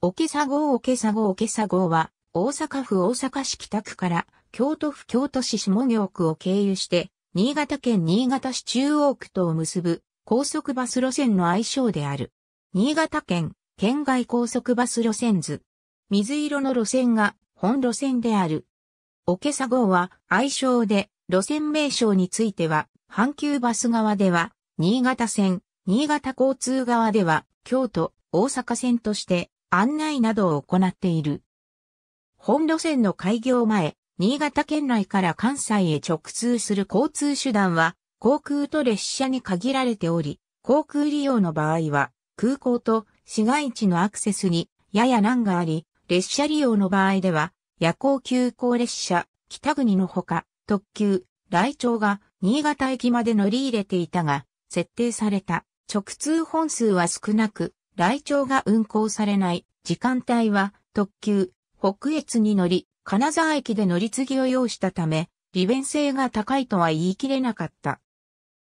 おけさうおけさうおけさうは、大阪府大阪市北区から、京都府京都市下京区を経由して、新潟県新潟市中央区とを結ぶ、高速バス路線の愛称である。新潟県、県外高速バス路線図。水色の路線が、本路線である。おけさうは、愛称で、路線名称については、阪急バス側では、新潟線、新潟交通側では、京都、大阪線として、案内などを行っている。本路線の開業前、新潟県内から関西へ直通する交通手段は、航空と列車に限られており、航空利用の場合は、空港と市街地のアクセスにやや難があり、列車利用の場合では、夜行急行列車、北国のほか、特急、来庁が新潟駅まで乗り入れていたが、設定された直通本数は少なく、来庁が運行されない時間帯は特急、北越に乗り、金沢駅で乗り継ぎを要したため、利便性が高いとは言い切れなかった。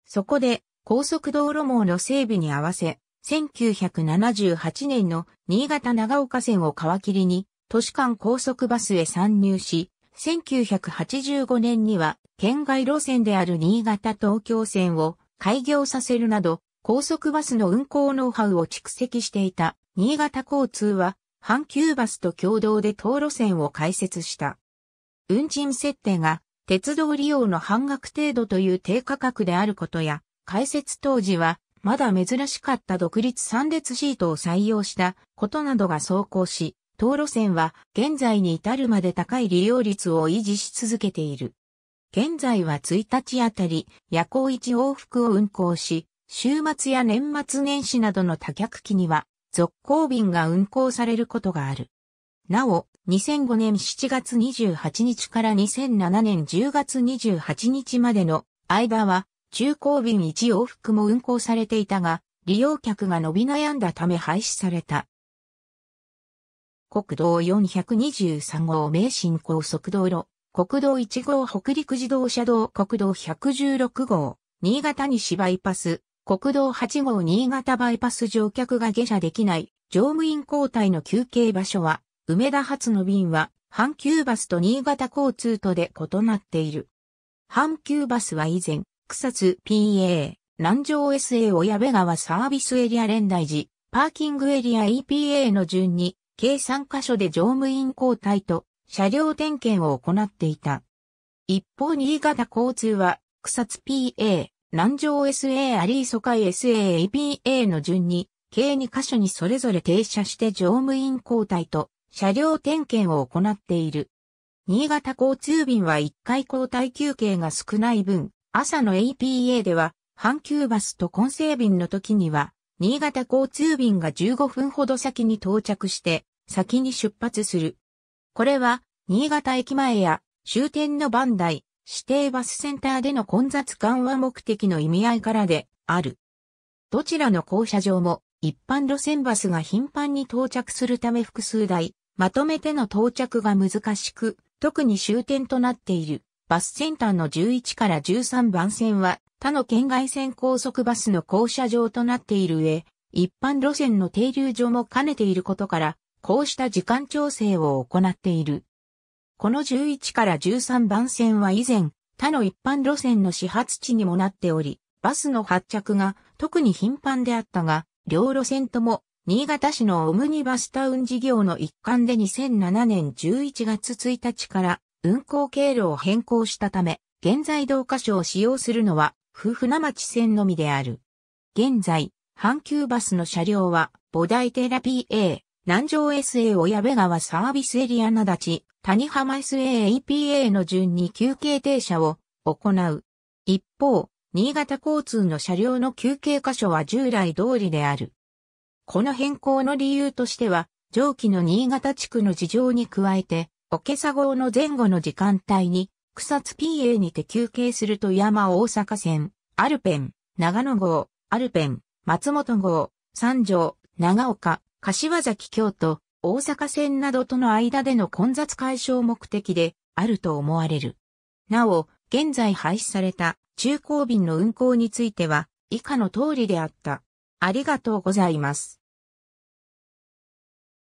そこで、高速道路網の整備に合わせ、1978年の新潟長岡線を皮切りに、都市間高速バスへ参入し、1985年には県外路線である新潟東京線を開業させるなど、高速バスの運行ノウハウを蓄積していた新潟交通は阪急バスと共同で道路線を開設した。運賃設定が鉄道利用の半額程度という低価格であることや、開設当時はまだ珍しかった独立3列シートを採用したことなどが走行し、道路線は現在に至るまで高い利用率を維持し続けている。現在は1日あたり夜行1往復を運行し、週末や年末年始などの多客機には、続行便が運行されることがある。なお、2005年7月28日から2007年10月28日までの間は、中高便1往復も運行されていたが、利用客が伸び悩んだため廃止された。国道423号名神高速道路、国道1号北陸自動車道国道116号、新潟西バイパス、国道8号新潟バイパス乗客が下車できない乗務員交代の休憩場所は、梅田発の便は、阪急バスと新潟交通とで異なっている。阪急バスは以前、草津 PA、南城 SA 小部川サービスエリア連大寺、パーキングエリア EPA の順に、計3カ所で乗務員交代と車両点検を行っていた。一方新潟交通は、草津 PA、南城 SA アリー疎開 SA APA の順に、計2カ所にそれぞれ停車して乗務員交代と車両点検を行っている。新潟交通便は1回交代休憩が少ない分、朝の APA では、阪急バスと混成便の時には、新潟交通便が15分ほど先に到着して、先に出発する。これは、新潟駅前や終点の番台、指定バスセンターでの混雑緩和目的の意味合いからである。どちらの降車場も一般路線バスが頻繁に到着するため複数台、まとめての到着が難しく、特に終点となっているバスセンターの11から13番線は他の県外線高速バスの降車場となっている上、一般路線の停留所も兼ねていることから、こうした時間調整を行っている。この11から13番線は以前、他の一般路線の始発地にもなっており、バスの発着が特に頻繁であったが、両路線とも、新潟市のオムニバスタウン事業の一環で2007年11月1日から運行経路を変更したため、現在同箇所を使用するのは、夫婦な町線のみである。現在、阪急バスの車両は、ダ大テラ PA、南城 SA 親部川サービスエリアなだち、谷浜 SAEPA の順に休憩停車を行う。一方、新潟交通の車両の休憩箇所は従来通りである。この変更の理由としては、上記の新潟地区の事情に加えて、おけさ号の前後の時間帯に、草津 PA にて休憩すると山大阪線、アルペン、長野号、アルペン、松本号、三条、長岡、柏崎京都、大阪線などとの間での混雑解消目的であると思われる。なお、現在廃止された中高便の運行については以下の通りであった。ありがとうございます。